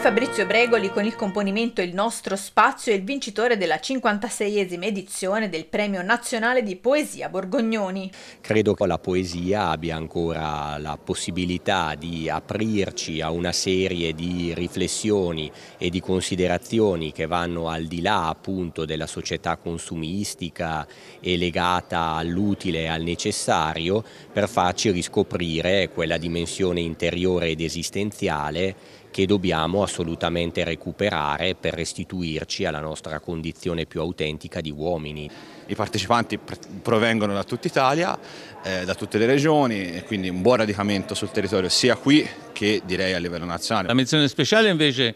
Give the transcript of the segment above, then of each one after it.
Fabrizio Bregoli con il componimento Il nostro spazio è il vincitore della 56esima edizione del Premio Nazionale di Poesia Borgognoni. Credo che la poesia abbia ancora la possibilità di aprirci a una serie di riflessioni e di considerazioni che vanno al di là appunto della società consumistica e legata all'utile e al necessario per farci riscoprire quella dimensione interiore ed esistenziale che dobbiamo assolutamente recuperare per restituirci alla nostra condizione più autentica di uomini. I partecipanti provengono da tutta Italia, eh, da tutte le regioni e quindi un buon radicamento sul territorio sia qui che direi a livello nazionale. La menzione speciale invece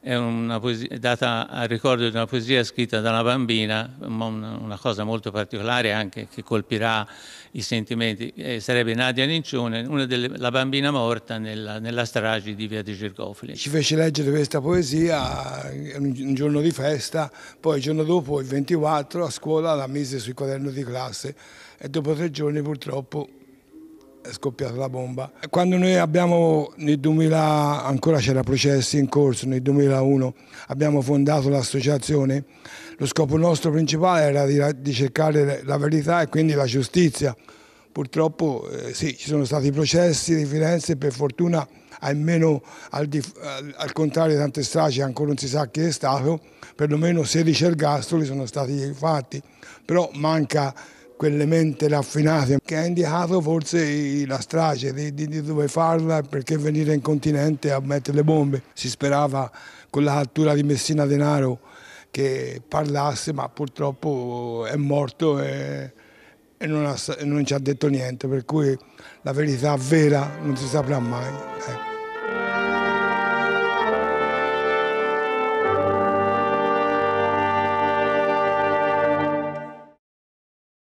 è, poesia, data al ricordo di una poesia scritta da una bambina, una cosa molto particolare anche che colpirà i sentimenti. Eh, sarebbe Nadia Nincione, una delle, la bambina morta nella, nella strage di Via di Gergofili. Ci fece leggere questa poesia eh, un giorno di festa, poi il giorno dopo, il 24, a scuola la mise sul quaderno di classe e dopo tre giorni purtroppo è scoppiata la bomba. Quando noi abbiamo nel 2000, ancora c'era processi in corso, nel 2001 abbiamo fondato l'associazione, lo scopo nostro principale era di, di, cercare la verità e quindi la giustizia. Purtroppo eh, sì, ci sono stati processi di Firenze, per fortuna almeno al, di, al, al contrario di tante stragi ancora non si sa chi è stato, perlomeno 16 ergastoli sono stati fatti, però manca quelle menti raffinate che ha indicato forse la strage di, di dove farla perché venire in continente a mettere le bombe. Si sperava con la cattura di Messina Denaro che parlasse ma purtroppo è morto e, e non, ha, non, ci ha detto niente per cui la verità vera non si saprà mai. Eh.